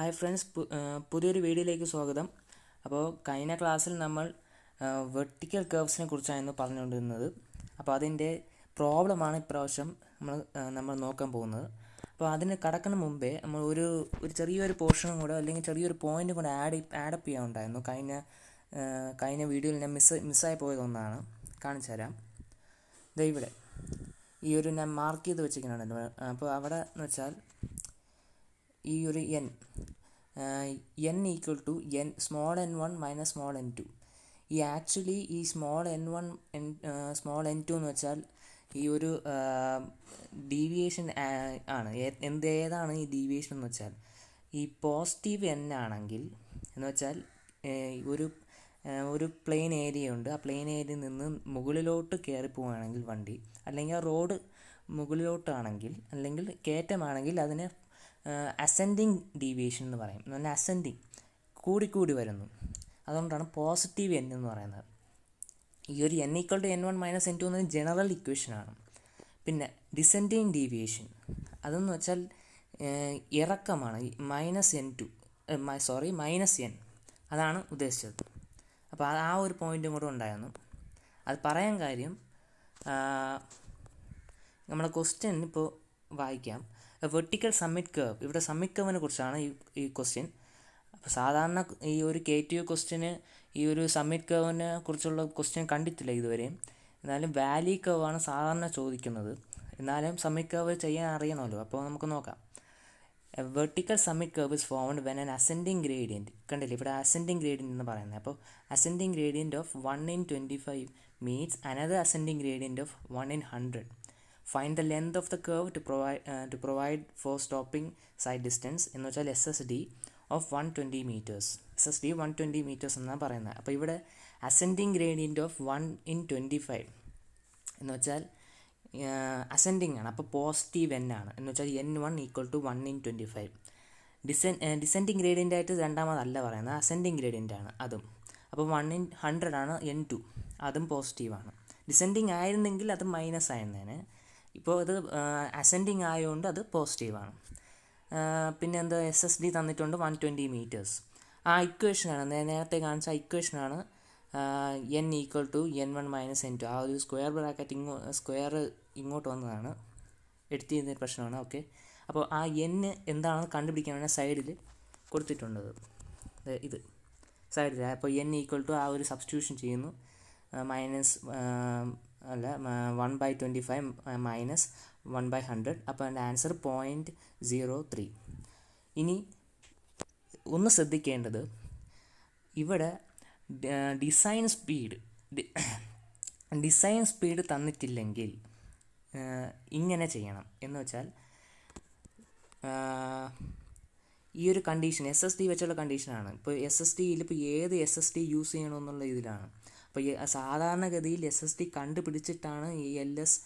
Hi friends പുതിയൊരു വീഡിയോയിലേക്ക് സ്വാഗതം അപ്പോൾ കഴിഞ്ഞ ക്ലാസ്സിൽ നമ്മൾ വെർട്ടിക്കൽ കർവ്സിനെ കുറിച്ചായിരുന്നു പറഞ്ഞുകൊണ്ടിരുന്നത് അപ്പോൾ അതിൻ്റെ പ്രോബ്ലമാണ് ഇപ്രാവശ്യം നമ്മൾ നമ്മൾ നോക്കാൻ പോകുന്നത് അപ്പോൾ അതിന് കടക്കുന്ന മുമ്പേ നമ്മൾ ഒരു ഒരു ചെറിയൊരു പോർഷനും കൂടെ അല്ലെങ്കിൽ ചെറിയൊരു പോയിൻറ്റും കൂടെ ആഡ് ആഡപ്പ് ചെയ്യാനുണ്ടായിരുന്നു കഴിഞ്ഞ കഴിഞ്ഞ വീഡിയോയിൽ ഞാൻ മിസ് മിസ്സായി പോയതൊന്നാണ് കാണിച്ചു തരാം ഇവിടെ ഈ ഒരു ഞാൻ മാർക്ക് ചെയ്ത് വെച്ചിരിക്കുന്നുണ്ടായിരുന്നു അപ്പോൾ അവിടെ എന്ന് വെച്ചാൽ ഈ ഒരു N N equal to N small N one minus small N two ഈ ആക്ച്വലി ഈ small N one N small N two എന്ന് വെച്ചാൽ ഈ ഒരു ഡീവിയേഷൻ ആണ് എന്ത് ഏതാണ് ഈ ഡീവിയേഷൻ എന്ന് വെച്ചാൽ ഈ പോസിറ്റീവ് എൻ ആണെങ്കിൽ എന്ന് വെച്ചാൽ ഒരു ഒരു പ്ലെയിൻ ഏരിയ ഉണ്ട് ആ പ്ലെയിൻ ഏരിയയിൽ നിന്ന് മുകളിലോട്ട് കയറി പോവുകയാണെങ്കിൽ വണ്ടി അല്ലെങ്കിൽ ആ റോഡ് മുകളിലോട്ടാണെങ്കിൽ അല്ലെങ്കിൽ കയറ്റമാണെങ്കിൽ അതിനെ അസെൻഡിങ് ഡീവിയേഷൻ എന്ന് പറയും എന്ന് പറഞ്ഞാൽ അസെൻഡിങ് കൂടിക്കൂടി വരുന്നു അതുകൊണ്ടാണ് പോസിറ്റീവ് എൻ എന്ന് പറയുന്നത് ഈ ഒരു N equal to N one minus N two എന്ന ജനറൽ ഇക്വേഷനാണ് പിന്നെ ഡിസെൻഡിങ് ഡീവിയേഷൻ അതെന്ന് വെച്ചാൽ ഇറക്കമാണ് minus N two sorry minus N അതാണ് ഉദ്ദേശിച്ചത് അപ്പോൾ ആ ഒരു പോയിൻറ്റും കൂടെ ഉണ്ടായിരുന്നു അത് പറയാൻ കാര്യം നമ്മുടെ ക്വസ്റ്റ്യൻ ഇപ്പോൾ വായിക്കാം വെർട്ടിക്കൽ സമ്മിറ്റ് കർവ് ഇവിടെ സമ്മിറ്റ് കർവിനെ കുറിച്ചാണ് ഈ ഈ ക്വസ്റ്റ്യൻ അപ്പോൾ സാധാരണ ഈ ഒരു കെ ടി യു ക്വസ്റ്റ്യന് ഈ ഒരു സമ്മിറ്റ് കർവിനെ കുറിച്ചുള്ള ക്വസ്റ്റ്യൻ കണ്ടിട്ടില്ല ഇതുവരെയും എന്നാലും വാലി കർവാണ് സാധാരണ ചോദിക്കുന്നത് എന്നാലും സമ്മിറ്റ് കർവ് ചെയ്യാൻ അറിയണമല്ലോ അപ്പോൾ നമുക്ക് നോക്കാം A vertical summit curve is formed when an ascending gradient കണ്ടില്ല ഇവിടെ അസെൻഡിങ് ഗ്രേഡിയൻറ്റ് എന്ന് പറയുന്നത് അപ്പോൾ ascending gradient of one in twenty five means another ascending gradient of one in hundred find the length of the curve to provide to provide for stopping sight distance എന്ന് വെച്ചാൽ S S D of one twenty meters S S D one twenty meters എന്നാണ് പറയുന്നത് അപ്പോൾ ഇവിടെ ascending gradient of one in twenty five എന്ന് വെച്ചാൽ ascending uh, ആണ് അപ്പോൾ പോസിറ്റീവ് എൻ ആണ് എന്ന് വെച്ചാൽ N one equal to one in twenty five ഡിസെൻ ഡിസെൻഡിങ് ഗ്രേഡിയൻ്റ് ആയിട്ട് രണ്ടാമതല്ല പറയുന്നത് അസെൻഡിങ് ഗ്രേഡിയൻ്റ് ആണ് അതും അപ്പോൾ വൺ ഇൻ ഹൺഡ്രഡ് ആണ് എൻ ടു അതും പോസിറ്റീവ് ആണ് ഡിസെൻഡിങ് ആയിരുന്നെങ്കിൽ അത് മൈനസ് ആയിരുന്നേനെ ഇപ്പോൾ അത് അസെൻഡിങ് ആയതുകൊണ്ട് അത് പോസിറ്റീവാണ് പിന്നെ എന്താ എസ് എസ് ഡി തന്നിട്ടുണ്ട് വൺ ട്വൻറ്റി മീറ്റേഴ്സ് ആ ഇക്വേഷനാണ് നേരത്തെ കാണിച്ച ഇക്വേഷനാണ് N equal to N one minus N two ആ ഒരു സ്ക്വയർ ബ്രാക്കറ്റ് ഇങ്ങോ സ്ക്വയർ ഇങ്ങോട്ട് വന്നതാണ് എഡിറ്റ് ചെയ്യുന്ന പ്രശ്നമാണ് ഓക്കെ അപ്പോൾ ആ എൻ എന്താണെന്ന് കണ്ടുപിടിക്കാനാണ് സൈഡിൽ കൊടുത്തിട്ടുള്ളത് ഇത് സൈഡിൽ അപ്പോൾ എൻ ഈക്വൽ ടു ആ ഒരു സബ്സ്റ്റിറ്റ്യൂഷൻ ചെയ്യുന്നു മൈനസ് അല്ല one by twenty five minus one by hundred അപ്പോൾ എൻ്റെ ആൻസർ പോയിൻറ്റ് സീറോ ത്രീ ഇനി ഒന്ന് ശ്രദ്ധിക്കേണ്ടത് ഇവിടെ ഡിസൈൻ സ്പീഡ് ഡിസൈൻ സ്പീഡ് തന്നിട്ടില്ലെങ്കിൽ ഇങ്ങനെ ചെയ്യണം എന്ന് വെച്ചാൽ ഈ ഒരു കണ്ടീഷൻ എസ് എസ് ടി വെച്ചുള്ള കണ്ടീഷനാണ് ഇപ്പോൾ എസ് എസ് ടിയിൽ ഇപ്പോൾ ഏത് എസ് എസ് ടി യൂസ് ചെയ്യണമെന്നുള്ള ഇതിലാണ് അപ്പോൾ ഈ സാധാരണഗതിയിൽ എസ് എസ് ടി കണ്ടുപിടിച്ചിട്ടാണ് ഈ എൽ എസ്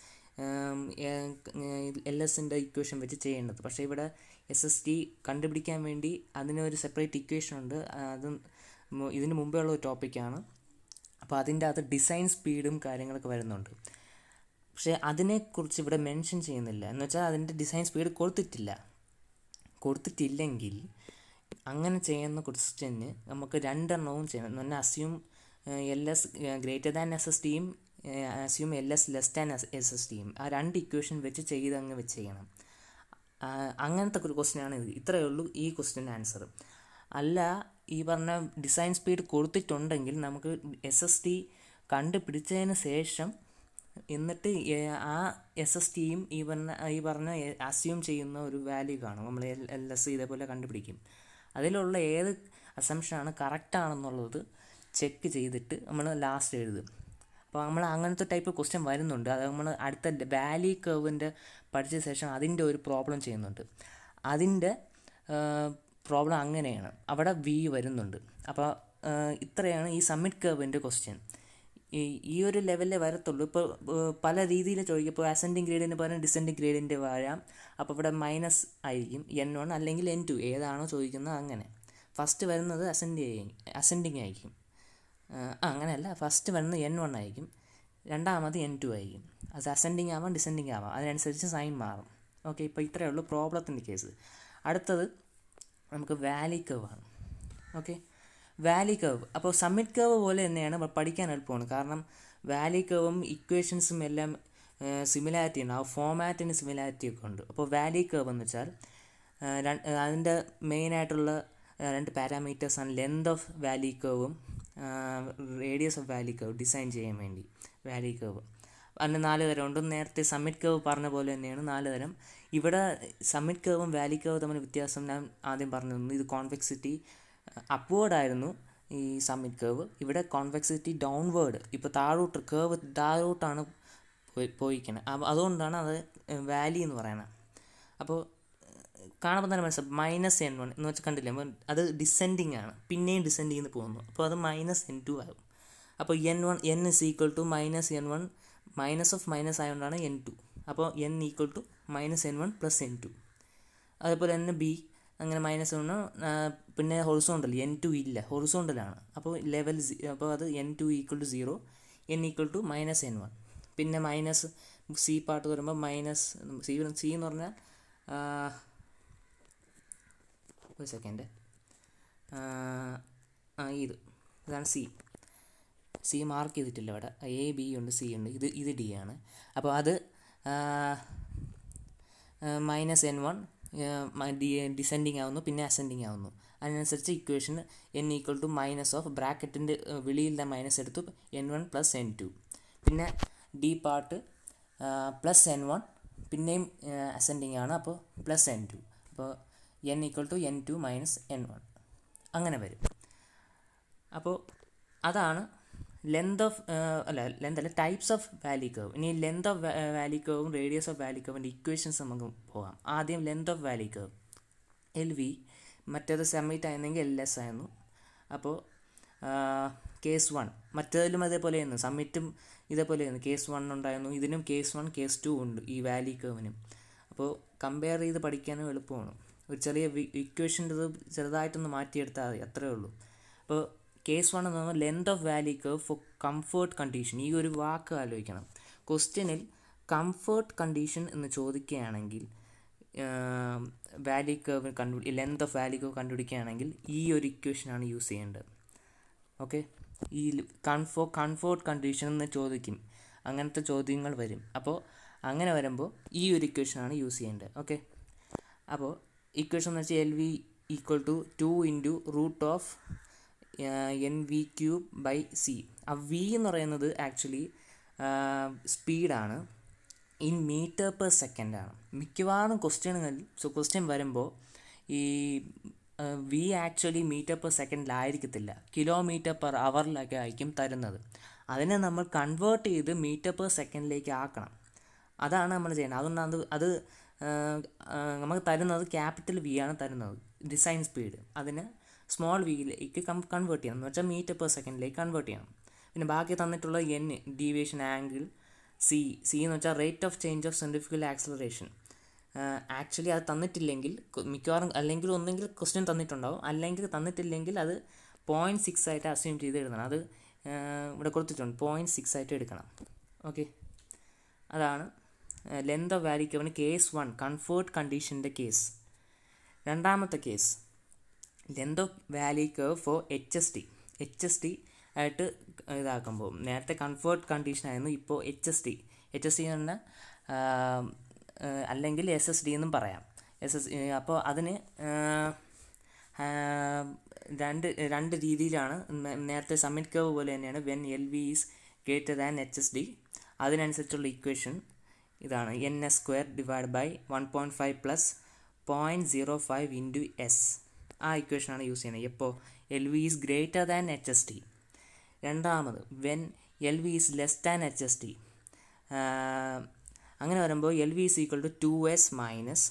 എൽ എസിൻ്റെ ഇക്വേഷൻ വെച്ച് ചെയ്യേണ്ടത് പക്ഷേ ഇവിടെ എസ് എസ് ടി കണ്ടുപിടിക്കാൻ വേണ്ടി അതിനൊരു സെപ്പറേറ്റ് ഇക്വേഷൻ ഉണ്ട് അത് ഇതിന് മുമ്പേ ഉള്ള ഒരു ടോപ്പിക്കാണ് അപ്പോൾ അതിൻ്റെ അകത്ത് ഡിസൈൻ സ്പീഡും കാര്യങ്ങളൊക്കെ വരുന്നുണ്ട് പക്ഷേ അതിനെക്കുറിച്ച് ഇവിടെ മെൻഷൻ ചെയ്യുന്നില്ല എന്ന് വെച്ചാൽ അതിൻ്റെ ഡിസൈൻ സ്പീഡ് കൊടുത്തിട്ടില്ല കൊടുത്തിട്ടില്ലെങ്കിൽ അങ്ങനെ ചെയ്യുന്ന ക്വസ്റ്റ്യന് നമുക്ക് രണ്ടെണ്ണവും ചെയ്യണം എന്ന് പറഞ്ഞാൽ assume L S greater than S S ടിയും assume L S less than S S S ടിയും ആ രണ്ട് ഇക്വേഷൻ വെച്ച് ചെയ്തങ്ങ് വെച്ച് ചെയ്യണം അങ്ങനത്തെ ഒരു ക്വസ്റ്റ്യനാണ് ഇത് ഇത്രയേ ഉള്ളൂ ഈ ക്വസ്റ്റ്യൻ ആൻസർ അല്ല ഈ പറഞ്ഞ ഡിസൈൻ സ്പീഡ് കൊടുത്തിട്ടുണ്ടെങ്കിൽ നമുക്ക് എസ് എസ് ടി കണ്ടുപിടിച്ചതിന് ശേഷം എന്നിട്ട് ആ എസ് എസ് ടിയും ഈ പറഞ്ഞ ഈ പറഞ്ഞ അസ്യൂം ചെയ്യുന്ന ഒരു വാല്യൂ കാണും നമ്മൾ എൽ എസ് ഇതേപോലെ കണ്ടുപിടിക്കും അതിലുള്ള ഏത് അസംഷനാണ് കറക്റ്റ് ആണെന്നുള്ളത് ചെക്ക് ചെയ്തിട്ട് നമ്മൾ ലാസ്റ്റ് എഴുതും അപ്പോൾ നമ്മൾ അങ്ങനത്തെ ടൈപ്പ് ക്വസ്റ്റ്യൻ വരുന്നുണ്ട് അത് നമ്മൾ അടുത്ത വാലി കർവിൻ്റെ പഠിച്ച ശേഷം അതിൻ്റെ ഒരു പ്രോബ്ലം ചെയ്യുന്നുണ്ട് അതിൻ്റെ പ്രോബ്ലം അങ്ങനെയാണ് അവിടെ വി വരുന്നുണ്ട് അപ്പോൾ ഇത്രയാണ് ഈ സമ്മിറ്റ് കർവിൻ്റെ ക്വസ്റ്റ്യൻ ഈ ഈ ഒരു ലെവലിലേ വരത്തുള്ളൂ ഇപ്പോൾ പല രീതിയിൽ ചോദിക്കും ഇപ്പോൾ അസെൻഡിങ് ഗ്രേഡിൻ്റെ പകരം ഡിസെൻഡിങ് ഗ്രേഡിൻ്റെ വരാം അപ്പോൾ ഇവിടെ മൈനസ് ആയിരിക്കും എൻ വൺ അല്ലെങ്കിൽ എൻ ടു ഏതാണോ ചോദിക്കുന്നത് അങ്ങനെ ഫസ്റ്റ് വരുന്നത് അസെൻഡ് അസെൻഡിങ് ആയിരിക്കും അങ്ങനെയല്ല ഫസ്റ്റ് വരുന്നത് എൻ വൺ ആയിരിക്കും രണ്ടാമത് എൻ ടു ആയിരിക്കും അത് അസെൻഡിങ് ആവാം ഡിസെൻഡിങ് ആവാം അതിനനുസരിച്ച് സൈൻ മാറും ഓക്കെ ഇപ്പോൾ ഇത്രയേ ഉള്ളൂ പ്രോബ്ലത്തിൻ്റെ കേസ് അടുത്തത് നമുക്ക് വാലി കർവ് ആണ് ഓക്കെ വാലി കർവ് അപ്പോൾ സമ്മിറ്റ് കർവ് പോലെ തന്നെയാണ് പഠിക്കാൻ എളുപ്പമാണ് കാരണം വാലി കർവും ഇക്വേഷൻസും എല്ലാം സിമിലാരിറ്റി ഉണ്ട് ആ ഫോമാറ്റിന് സിമിലാരിറ്റി ഒക്കെ ഉണ്ട് അപ്പോൾ വാലി കർവ് എന്ന് വെച്ചാൽ അതിൻ്റെ മെയിനായിട്ടുള്ള രണ്ട് പാരാമീറ്റേഴ്സാണ് ലെങ്ത് ഓഫ് വാലി കർവും radius of valley curve design ചെയ്യാൻ വേണ്ടി വാലി കർവ് അതിന് നാല് തരം ഉണ്ട് നേരത്തെ സമ്മിറ്റ് കർവ് പറഞ്ഞ പോലെ തന്നെയാണ് നാല് തരം ഇവിടെ സമ്മിറ്റ് കർവും വാലി കവ് തമ്മിൽ വ്യത്യാസം ഞാൻ ആദ്യം പറഞ്ഞു ഇത് കോൺവെക്സിറ്റി അപ്വേർഡ് ആയിരുന്നു ഈ സമ്മിറ്റ് കർവ് ഇവിടെ കോൺവെക്സിറ്റി ഡൗൺവേർഡ് ഇപ്പോൾ താഴോട്ട് കർവ് താഴോട്ടാണ് പോയിക്കണേ അതുകൊണ്ടാണ് അത് വാലി എന്ന് പറയുന്നത് അപ്പോൾ കാണുമ്പോൾ തന്നെ മനസ്സിലാവും മൈനസ് എൻ വൺ എന്ന് വെച്ചാൽ കണ്ടില്ലേ അത് ഡിസെൻഡിങ് ആണ് പിന്നെയും ഡിസെൻഡ് ചെയ്ത് പോകുന്നു അപ്പോൾ അത് മൈനസ് എൻ ടു ആകും അപ്പോൾ N one N is equal to minus N one minus of minus ആയതുകൊണ്ടാണ് എൻ ടു അപ്പോൾ N equal to minus N one plus N two അതേപോലെ എൻ ബി അങ്ങനെ മൈനസ് ഒന്ന് പിന്നെ ഹൊറിസോണ്ടൽ എൻ ടു ഇല്ല ഹൊറിസോണ്ടലാണ് അപ്പോൾ ലെവൽ അപ്പോൾ അത് N two equal to zero N equal to minus N one പിന്നെ മൈനസ് സി പാർട്ട് വരുമ്പോൾ മൈനസ് സി സി എന്ന് പറഞ്ഞാൽ ഒരു സെക്കൻഡ് ആ ഇത് ഇതാണ് സി സി മാർക്ക് ചെയ്തിട്ടില്ല ഇവിടെ എ ബി ഉണ്ട് സി ഉണ്ട് ഇത് ഇത് ഡി ആണ് അപ്പോൾ അത് മൈനസ് എൻ വൺ ഡിസെൻഡിങ് ആവുന്നു പിന്നെ അസെൻഡിങ് ആവുന്നു അതിനനുസരിച്ച് equation N equal to minus of ബ്രാക്കറ്റിൻ്റെ വെളിയിലെ മൈനസ് എടുത്തു N one plus N two പിന്നെ D part plus N one പിന്നെയും അസെൻഡിങ് ആണ് അപ്പോൾ പ്ലസ് എൻ ടു അപ്പോൾ N equal to N two minus N one അങ്ങനെ വരും അപ്പോൾ അതാണ് ലെന്ത് ഓഫ് അല്ല ലെന്ത് അല്ല ടൈപ്സ് ഓഫ് വാലി കർവ് ഇനി ലെന്ത് ഓഫ് വാലി കർവും റേഡിയസ് ഓഫ് വാലി കർവിൻ്റെ ഇക്വേഷൻസ് നമുക്ക് പോകാം ആദ്യം length of valley curve L V മറ്റേത് സെമിറ്റ് ആയിരുന്നെങ്കിൽ എൽ എസ് ആയിരുന്നു അപ്പോൾ കേസ് വൺ മറ്റേതിലും ആയിരുന്നു സമ്മിറ്റും ആയിരുന്നു കേസ് വൺ ഉണ്ടായിരുന്നു ഇതിനും കേസ് വൺ കേസ് ടു ഉണ്ട് ഈ വാലി കർവിനും അപ്പോൾ കമ്പയർ ചെയ്ത് പഠിക്കാനും എളുപ്പമാണ് ഒരു ചെറിയ ഇക്വേഷൻ്റെ ഇത് ചെറുതായിട്ടൊന്ന് മാറ്റിയെടുത്താൽ മതി അത്രേ ഉള്ളൂ അപ്പോൾ കേസ് വൺ എന്ന് പറഞ്ഞാൽ length of valley curve for comfort condition ഈ ഒരു വാക്ക് ആലോചിക്കണം ക്വസ്റ്റ്യനിൽ കംഫേർട്ട് കണ്ടീഷൻ എന്ന് ചോദിക്കുകയാണെങ്കിൽ വാലി കർവ് കണ്ടു ലെങ്ത് ഓഫ് വാലി കർവ് കണ്ടുപിടിക്കുകയാണെങ്കിൽ ഈ ഒരു ഇക്വേഷനാണ് യൂസ് ചെയ്യേണ്ടത് ഓക്കെ ഈ കൺഫോ കൺഫോർട്ട് കണ്ടീഷൻ എന്ന് ചോദിക്കും അങ്ങനത്തെ ചോദ്യങ്ങൾ വരും അപ്പോൾ അങ്ങനെ വരുമ്പോൾ ഈ ഒരു ഇക്വേഷനാണ് യൂസ് ചെയ്യേണ്ടത് ഓക്കെ അപ്പോൾ ഇക്വേഷൻ എന്ന് വെച്ചാൽ L V equal to two into root of N V cube by C ആ വി എന്ന് പറയുന്നത് ആക്ച്വലി സ്പീഡാണ് ഇൻ മീറ്റർ പെർ സെക്കൻഡ് ആണ് മിക്കവാറും ക്വസ്റ്റ്യനുകൾ സോ ക്വസ്റ്റ്യൻ വരുമ്പോൾ ഈ വി ആക്ച്വലി മീറ്റർ പെർ സെക്കൻഡിലായിരിക്കത്തില്ല കിലോമീറ്റർ പെർ അവറിലൊക്കെ ആയിരിക്കും തരുന്നത് അതിനെ നമ്മൾ കൺവേർട്ട് ചെയ്ത് മീറ്റർ പെർ സെക്കൻഡിലേക്ക് ആക്കണം അതാണ് നമ്മൾ ചെയ്യുന്നത് അതുകൊണ്ടാണ് അത് നമുക്ക് തരുന്നത് ക്യാപിറ്റൽ വി ആണ് തരുന്നത് ഡിസൈൻ സ്പീഡ് അതിന് സ്മോൾ വിയിലേക്ക് കൺവേർട്ട് ചെയ്യണം എന്ന് വെച്ചാൽ മീറ്റർ പെർ സെക്കൻഡിലേക്ക് കൺവേർട്ട് ചെയ്യണം പിന്നെ ബാക്കി തന്നിട്ടുള്ള N deviation angle C C എന്ന് വെച്ചാൽ rate of change of centrifugal acceleration actually അത് തന്നിട്ടില്ലെങ്കിൽ മിക്കവാറും അല്ലെങ്കിൽ ഒന്നെങ്കിൽ ക്വസ്റ്റ്യൻ തന്നിട്ടുണ്ടാവും അല്ലെങ്കിൽ തന്നിട്ടില്ലെങ്കിൽ അത് പോയിൻറ്റ് സിക്സ് ആയിട്ട് അസ്യൂം ചെയ്ത് എഴുതണം അത് ഇവിടെ കൊടുത്തിട്ടുണ്ട് പോയിൻറ്റ് സിക്സ് ആയിട്ട് എടുക്കണം ഓക്കെ അതാണ് ലെന്ത് ഓഫ് വാലിക്കവന് കേസ് വൺ കംഫേർട്ട് കണ്ടീഷൻ്റെ കേസ് രണ്ടാമത്തെ case length of valley curve for H S T H S T ആയിട്ട് ഇതാക്കുമ്പോൾ നേരത്തെ കംഫേർട്ട് ആയിരുന്നു ഇപ്പോൾ H S T H S T എന്ന് പറഞ്ഞാൽ അല്ലെങ്കിൽ എസ് എസ് ഡി എന്നും പറയാം എസ് എസ് അപ്പോൾ അതിന് രണ്ട് രണ്ട് രീതിയിലാണ് നേരത്തെ സമ്മിറ്റ് കർവ് പോലെ തന്നെയാണ് when L V is greater than H S D അതിനനുസരിച്ചുള്ള ഇക്വേഷൻ ഇതാണ് N S square divide by one point five plus point zero five into S ആ ഇക്വേഷനാണ് യൂസ് ചെയ്യുന്നത് എപ്പോൾ L V is greater than H S T രണ്ടാമത് when L V is less than H S T അങ്ങനെ വരുമ്പോൾ L V is equal to two S minus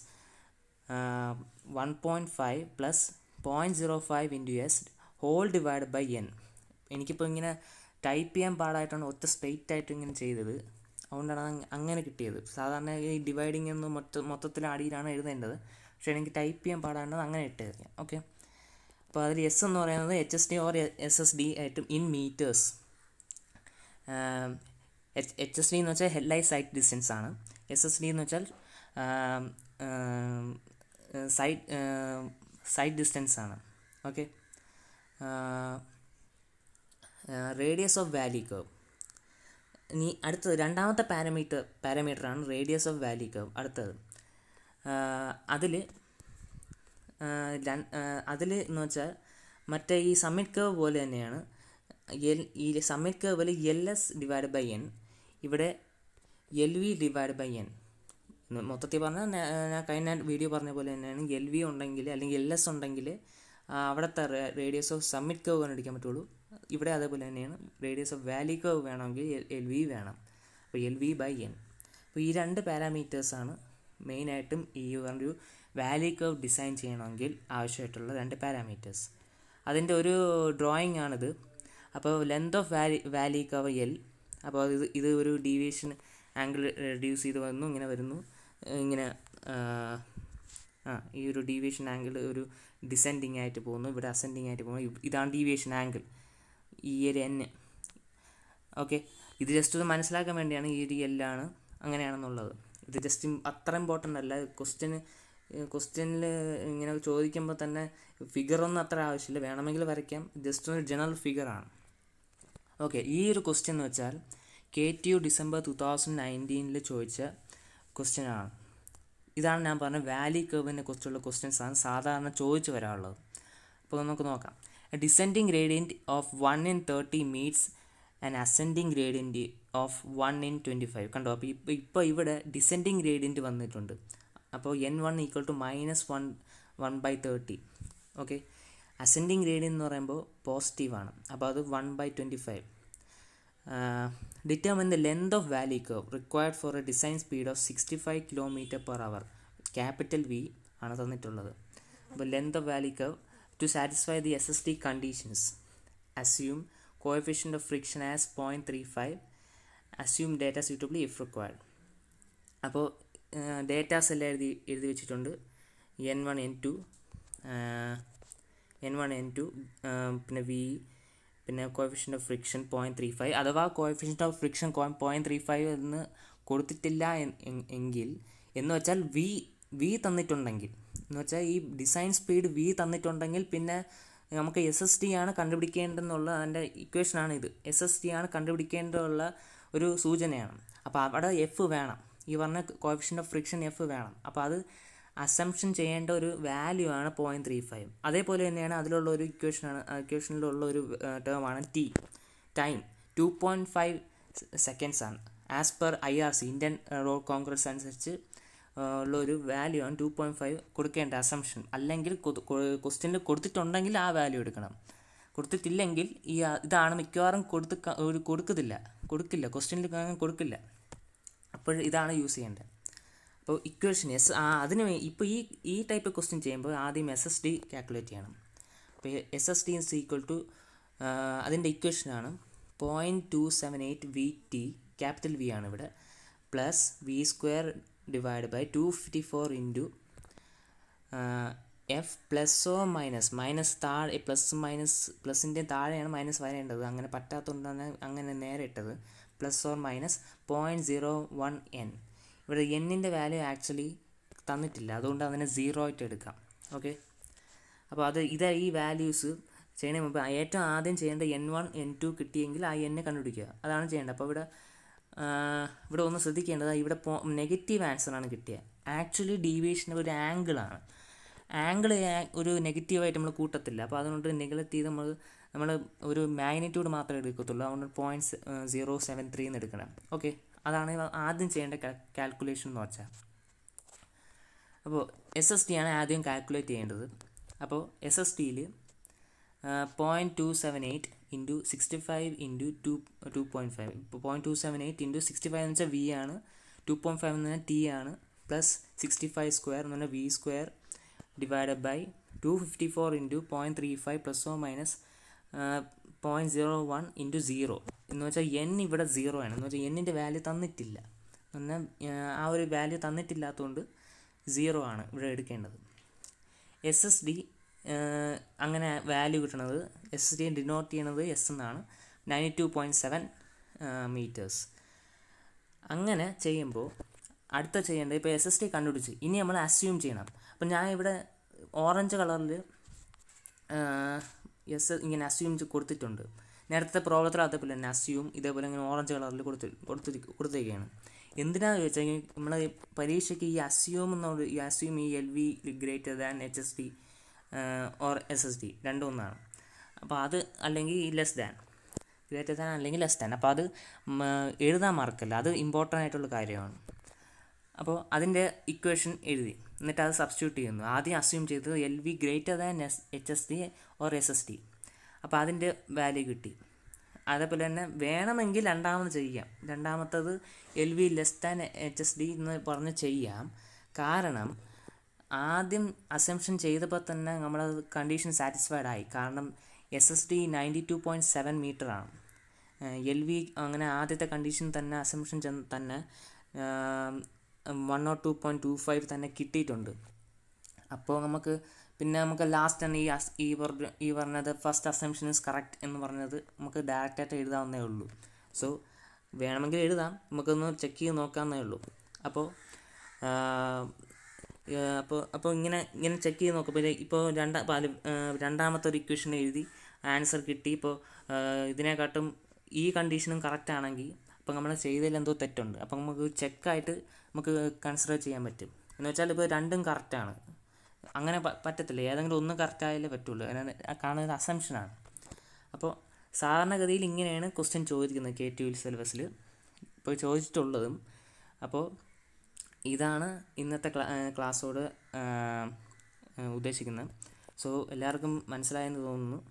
one point five plus point zero five into S whole divide by N എനിക്കിപ്പോൾ ഇങ്ങനെ type ചെയ്യാൻ പാടായിട്ടാണ് ഒറ്റ straight ആയിട്ട് ഇങ്ങനെ ചെയ്തത് അതുകൊണ്ടാണ് അങ്ങനെ കിട്ടിയത് സാധാരണ ഈ ഡിവൈഡിങ് എന്ന് മൊത്തം മൊത്തത്തിൽ അടിയിലാണ് എഴുതേണ്ടത് പക്ഷെ എനിക്ക് ടൈപ്പ് ചെയ്യാൻ പാടാണ്ടത് അങ്ങനെ ഇട്ടത് ഞാൻ ഓക്കെ അപ്പോൾ അതിൽ എസ് എന്ന് പറയുന്നത് H S D or S S D ആയിട്ടും in metres H H S D എന്ന് വെച്ചാൽ ഹെഡ് ലൈ സൈറ്റ് ഡിസ്റ്റൻസ് ആണ് എസ് എസ് ഡി എന്ന് വെച്ചാൽ സൈറ്റ് സൈറ്റ് ഡിസ്റ്റൻസ് ആണ് okay radius of valley curve ഇനി അടുത്തത് രണ്ടാമത്തെ പാരമീറ്റർ ആണ് റേഡിയസ് ഓഫ് വാലി കർവ് അടുത്തത് അതിൽ അതിൽ എന്ന് വെച്ചാൽ മറ്റേ ഈ സമ്മിറ്റ് കർവ് പോലെ തന്നെയാണ് എൽ ഈ സമ്മിറ്റ് പോലെ L S divide by N ഇവിടെ L V divide by N മൊത്തത്തിൽ പറഞ്ഞാൽ ഞാൻ കഴിഞ്ഞ വീഡിയോ പറഞ്ഞ പോലെ തന്നെയാണ് എൽ വി ഉണ്ടെങ്കിൽ അല്ലെങ്കിൽ എൽ എസ് ഉണ്ടെങ്കിൽ അവിടുത്തെ റേഡിയസ് ഓഫ് സമ്മിറ്റ് കർവ് കണ്ടുപിടിക്കാൻ പറ്റുള്ളൂ ഇവിടെ അതേപോലെ തന്നെയാണ് റേഡിയസ് ഓഫ് വാലി കർവ് വേണമെങ്കിൽ എൽ വി വേണം അപ്പോൾ എൽ വി ബൈ എൻ അപ്പോൾ ഈ രണ്ട് പാരാമീറ്റേഴ്സാണ് മെയിനായിട്ടും ഈ ഒരു വാലി കർവ് ഡിസൈൻ ചെയ്യണമെങ്കിൽ ആവശ്യമായിട്ടുള്ള രണ്ട് പാരാമീറ്റേഴ്സ് അതിൻ്റെ ഒരു ഡ്രോയിങ് ആണിത് അപ്പോൾ length of valley valley curve L അപ്പോൾ ഇത് ഇത് ഒരു ഡീവിയേഷൻ ആംഗിൾ റെഡ്യൂസ് ചെയ്ത് വന്നു ഇങ്ങനെ വരുന്നു ഇങ്ങനെ ആ ഈ ഒരു ഡീവിയേഷൻ ആംഗിൾ ഒരു ഡിസെൻഡിങ് ആയിട്ട് പോകുന്നു ഇവിടെ അസെൻഡിങ് ആയിട്ട് പോകുന്നു ഇതാണ് ഡീവിയേഷൻ ആംഗിൾ ഈ ഒരു എൻ ഓക്കെ ഇത് ജസ്റ്റ് ഒന്ന് മനസ്സിലാക്കാൻ വേണ്ടിയാണ് ഈ ഒരു എല്ലാണ് അങ്ങനെയാണെന്നുള്ളത് ഇത് ജസ്റ്റ് അത്ര ഇമ്പോർട്ടൻ്റ് അല്ല ക്വസ്റ്റ്യൻ ക്വസ്റ്റ്യനിൽ ഇങ്ങനെ ചോദിക്കുമ്പോൾ തന്നെ ഫിഗറൊന്നും അത്ര ആവശ്യമില്ല വേണമെങ്കിൽ വരയ്ക്കാം ജസ്റ്റ് ഒരു ജനറൽ ഫിഗറാണ് ഓക്കെ ഈ ഒരു ക്വസ്റ്റ്യൻ എന്ന് വെച്ചാൽ K T U December two thousand നയൻറ്റീനിൽ ചോദിച്ച ക്വസ്റ്റ്യനാണ് ഇതാണ് ഞാൻ പറഞ്ഞ വാലി കേവിനെ കുറിച്ചുള്ള ക്വസ്റ്റ്യൻസാണ് സാധാരണ ചോദിച്ചു വരാറുള്ളത് അപ്പോൾ നമുക്ക് നോക്കാം a descending gradient of 1 in 30 meets an ascending gradient of one in twenty five കണ്ടോ അപ്പോൾ ഇപ്പോൾ ഇപ്പോൾ ഇവിടെ ഡിസെൻഡിങ് ഗ്രേഡിയൻറ്റ് വന്നിട്ടുണ്ട് അപ്പോൾ N one equal to minus one one by thirty okay ascending gradient എന്ന് പറയുമ്പോൾ പോസിറ്റീവ് ആണ് അപ്പോൾ അത് one by twenty five determine the length of valley curve required for a design speed of sixty five kilometre per hour capital V ആണ് തന്നിട്ടുള്ളത് അപ്പോൾ length of valley curve To satisfy the SSD conditions, assume coefficient of friction as 0.35, assume data suitably if required. അപ്പോൾ datas എല്ലാം എഴുതി എഴുതി വെച്ചിട്ടുണ്ട് N one N two N one N two പിന്നെ V പിന്നെ coefficient of friction point three five അഥവാ coefficient of friction point three five എന്ന് കൊടുത്തിട്ടില്ല എങ്കിൽ എന്ന് വെച്ചാൽ വി വി തന്നിട്ടുണ്ടെങ്കിൽ എന്ന് വെച്ചാൽ ഈ ഡിസൈൻ സ്പീഡ് വി തന്നിട്ടുണ്ടെങ്കിൽ പിന്നെ നമുക്ക് എസ് എസ് ടി ആണ് കണ്ടുപിടിക്കേണ്ടതെന്നുള്ള അതിൻ്റെ ഇക്വേഷനാണ് ഇത് എസ് എസ് ടി ആണ് കണ്ടുപിടിക്കേണ്ടതുള്ള ഒരു സൂചനയാണ് അപ്പോൾ അവിടെ എഫ് വേണം ഈ പറഞ്ഞ കോഫിഷ്യൻ്റ് ഓഫ് ഫ്രിക്ഷൻ എഫ് വേണം അപ്പോൾ അത് അസംഷൻ ചെയ്യേണ്ട ഒരു വാല്യൂ ആണ് പോയിൻറ്റ് ത്രീ ഫൈവ് അതേപോലെ തന്നെയാണ് അതിലുള്ള ഒരു ഇക്വേഷനാണ് ഇക്വേഷനിലുള്ള ഒരു ടേമാണ് T time two point five seconds ആണ് as per I R C Indian Road Congress അനുസരിച്ച് ഉള്ള ഒരു വാല്യൂ ആണ് ടു പോയിൻറ്റ് ഫൈവ് കൊടുക്കേണ്ട അസംഷൻ അല്ലെങ്കിൽ ക്വസ്റ്റ്യനിൽ കൊടുത്തിട്ടുണ്ടെങ്കിൽ ആ വാല്യൂ എടുക്കണം കൊടുത്തിട്ടില്ലെങ്കിൽ ഈ ഇതാണ് മിക്കവാറും കൊടുത്ത് ഒരു കൊടുക്കത്തില്ല കൊടുക്കില്ല ക്വസ്റ്റ്യനിൽ കൊടുക്കില്ല അപ്പോൾ ഇതാണ് യൂസ് ചെയ്യേണ്ടത് അപ്പോൾ ഇക്വേഷൻ എസ് ആ അതിന് ഇപ്പോൾ ഈ ഈ ടൈപ്പ് ക്വസ്റ്റ്യൻ ചെയ്യുമ്പോൾ ആദ്യം എസ് എസ് ഡി കാൽക്കുലേറ്റ് ചെയ്യണം അപ്പോൾ S S D is equal to അതിൻ്റെ ഇക്വേഷനാണ് point two seven eight V T capital V ആണ് ഇവിടെ plus V square by by 254 into into F പ്ലസ്സോ മൈനസ് മൈനസ് താഴെ പ്ലസ് മൈനസ് പ്ലസിൻ്റെ താഴെയാണ് മൈനസ് വരേണ്ടത് അങ്ങനെ പറ്റാത്തതുകൊണ്ടാണ് അങ്ങനെ നേരെ ഇട്ടത് plus or minus point zero one N ഇവിടെ എന്നിൻ്റെ വാല്യൂ ആക്ച്വലി തന്നിട്ടില്ല അതുകൊണ്ട് അതിനെ സീറോ ആയിട്ട് എടുക്കാം ഓക്കെ അപ്പോൾ അത് ഇത് ഈ വാല്യൂസ് ചെയ്യണേ മുമ്പ് ഏറ്റവും ആദ്യം ചെയ്യേണ്ട എൻ വൺ എൻ ടു കിട്ടിയെങ്കിൽ ആ എന്നെ കണ്ടുപിടിക്കുക അതാണ് ചെയ്യേണ്ടത് അപ്പോൾ ഇവിടെ ഇവിടെ ഒന്ന് ശ്രദ്ധിക്കേണ്ടത് ഇവിടെ നെഗറ്റീവ് ആൻസറാണ് കിട്ടിയത് ആക്ച്വലി ഡീവിയേഷൻ ഒരു ആംഗിളാണ് ആംഗിൾ ഒരു നെഗറ്റീവായിട്ട് നമ്മൾ കൂട്ടത്തില്ല അപ്പോൾ അതുകൊണ്ട് നെഗലറ്റ് ചെയ്ത് നമ്മൾ നമ്മൾ ഒരു മാഗ്നിറ്റ്യൂഡ് മാത്രമേ എടുക്കത്തുള്ളൂ അതുകൊണ്ട് പോയിൻറ്റ്സ് സീറോ സെവൻ ത്രീ എന്ന് എടുക്കണം ഓക്കെ അതാണ് ആദ്യം ചെയ്യേണ്ട കാൽക്കുലേഷൻ എന്ന് വെച്ചാൽ അപ്പോൾ എസ് എസ് ടി ആണ് ആദ്യം കാൽക്കുലേറ്റ് ചെയ്യേണ്ടത് അപ്പോൾ എസ് എസ് ടിയിൽ point two seven eight into sixty five into two two point five ഇപ്പോൾ point two seven eight into sixty five എന്ന് വെച്ചാൽ വി ആണ് ടു പോയിൻറ്റ് ഫൈവ് എന്ന് പറഞ്ഞാൽ ടി ആണ് പ്ലസ് സിക്സ്റ്റി ഫൈവ് സ്ക്വയർ എന്ന് പറഞ്ഞാൽ V square divide by two fifty four into point three five plus or minus point zero one into zero എന്ന് വെച്ചാൽ എൻ ഇവിടെ സീറോ ആണ് എന്ന് വെച്ചാൽ എന്നിൻ്റെ വാല്യൂ തന്നിട്ടില്ല എന്നാൽ uh, ആ ഒരു വാല്യൂ തന്നിട്ടില്ലാത്തതുകൊണ്ട് സീറോ ആണ് ഇവിടെ എടുക്കേണ്ടത് എസ് എസ് ഡി അങ്ങനെ വാല്യൂ കിട്ടണത് എസ് ഡി ഡിനോട്ട് ചെയ്യണത് എസ് എന്നാണ് ninety two point seven metres അങ്ങനെ ചെയ്യുമ്പോൾ അടുത്ത ചെയ്യേണ്ടത് ഇപ്പോൾ എസ് എസ് ടി കണ്ടുപിടിച്ച് ഇനി നമ്മൾ അസ്യൂം ചെയ്യണം അപ്പം ഞാൻ ഇവിടെ ഓറഞ്ച് കളറിൽ എസ് ഇങ്ങനെ അസ്യൂം കൊടുത്തിട്ടുണ്ട് നേരത്തെ അതേപോലെ തന്നെ അസ്യൂം ഇതേപോലെ ഇങ്ങനെ ഓറഞ്ച് കളറിൽ കൊടുത്തി കൊടുത്തിരിക്കും കൊടുത്തിരിക്കുകയാണ് എന്തിനാന്ന് ചോദിച്ചാൽ നമ്മൾ പരീക്ഷയ്ക്ക് ഈ അസ്യൂം എന്നുള്ള ഈ അസ്യൂം ഈ L V greater than H S T or S S D രണ്ടും ഒന്നാണ് അപ്പോൾ അത് അല്ലെങ്കിൽ ലെസ് ദാൻ ഗ്രേറ്റർ ദാൻ അല്ലെങ്കിൽ ലെസ് ദാൻ അപ്പോൾ അത് എഴുതാൻ മറക്കല്ല അത് ഇമ്പോർട്ടൻ്റ് ആയിട്ടുള്ള കാര്യമാണ് അപ്പോൾ അതിൻ്റെ ഇക്വേഷൻ എഴുതി എന്നിട്ട് അത് സബ്സ്റ്റിറ്റ്യൂട്ട് ചെയ്യുന്നു ആദ്യം അസ്യൂം ചെയ്തത് L V greater than S H S D or S S D അപ്പോൾ അതിൻ്റെ വാല്യൂ കിട്ടി അതേപോലെ തന്നെ വേണമെങ്കിൽ രണ്ടാമത് ചെയ്യാം രണ്ടാമത്തത് L V less than H S D എന്ന് പറഞ്ഞ് ചെയ്യാം കാരണം ആദ്യം അസംഷൻ ചെയ്തപ്പോൾ തന്നെ നമ്മൾ കണ്ടീഷൻ സാറ്റിസ്ഫൈഡ് ആയി കാരണം S S D ninety two point seven മീറ്ററാണ് എൽ വി അങ്ങനെ ആദ്യത്തെ കണ്ടീഷൻ തന്നെ അസംഷൻ തന്നെ one oh two point two five തന്നെ കിട്ടിയിട്ടുണ്ട് അപ്പോൾ നമുക്ക് പിന്നെ നമുക്ക് ലാസ്റ്റ് തന്നെ ഈ ഈ പറഞ്ഞ ഈ പറഞ്ഞത് ഫസ്റ്റ് അസംഷൻ ഇസ് കറക്റ്റ് എന്ന് പറഞ്ഞത് നമുക്ക് ഡയറക്റ്റായിട്ട് എഴുതാവുന്നേ ഉള്ളൂ സോ വേണമെങ്കിൽ എഴുതാം നമുക്കൊന്ന് ചെക്ക് ചെയ്ത് നോക്കാവുന്നേ ഉള്ളൂ അപ്പോൾ അപ്പോൾ അപ്പോൾ ഇങ്ങനെ ഇങ്ങനെ ചെക്ക് ചെയ്ത് നോക്കുമ്പോൾ ഇപ്പോൾ രണ്ടാ രണ്ടാമത്തെ ഒരു ഇക്വേഷൻ എഴുതി ആൻസർ കിട്ടി ഇപ്പോൾ ഇതിനെക്കാട്ടും ഈ കണ്ടീഷനും കറക്റ്റാണെങ്കിൽ ആണെങ്കിൽ അപ്പോൾ നമ്മൾ ചെയ്തതിൽ എന്തോ തെറ്റുണ്ട് അപ്പോൾ നമുക്ക് ചെക്കായിട്ട് നമുക്ക് കൺസിഡർ ചെയ്യാൻ പറ്റും എന്ന് വെച്ചാൽ ഇപ്പോൾ രണ്ടും കറക്റ്റാണ് അങ്ങനെ പറ്റത്തില്ല ഏതെങ്കിലും ഒന്നും കറക്റ്റ് ആയാലേ പറ്റുള്ളൂ കാണുന്നത് അസംഷനാണ് അപ്പോൾ സാധാരണഗതിയിൽ ഇങ്ങനെയാണ് ക്വസ്റ്റ്യൻ ചോദിക്കുന്നത് കെ ടി യു സിലബസിൽ ഇപ്പോൾ ചോദിച്ചിട്ടുള്ളതും അപ്പോൾ ഇതാണ് ഇന്നത്തെ ക്ലാസ്സോട് ഉദ്ദേശിക്കുന്നത് സോ എല്ലാവർക്കും മനസ്സിലായെന്ന് തോന്നുന്നു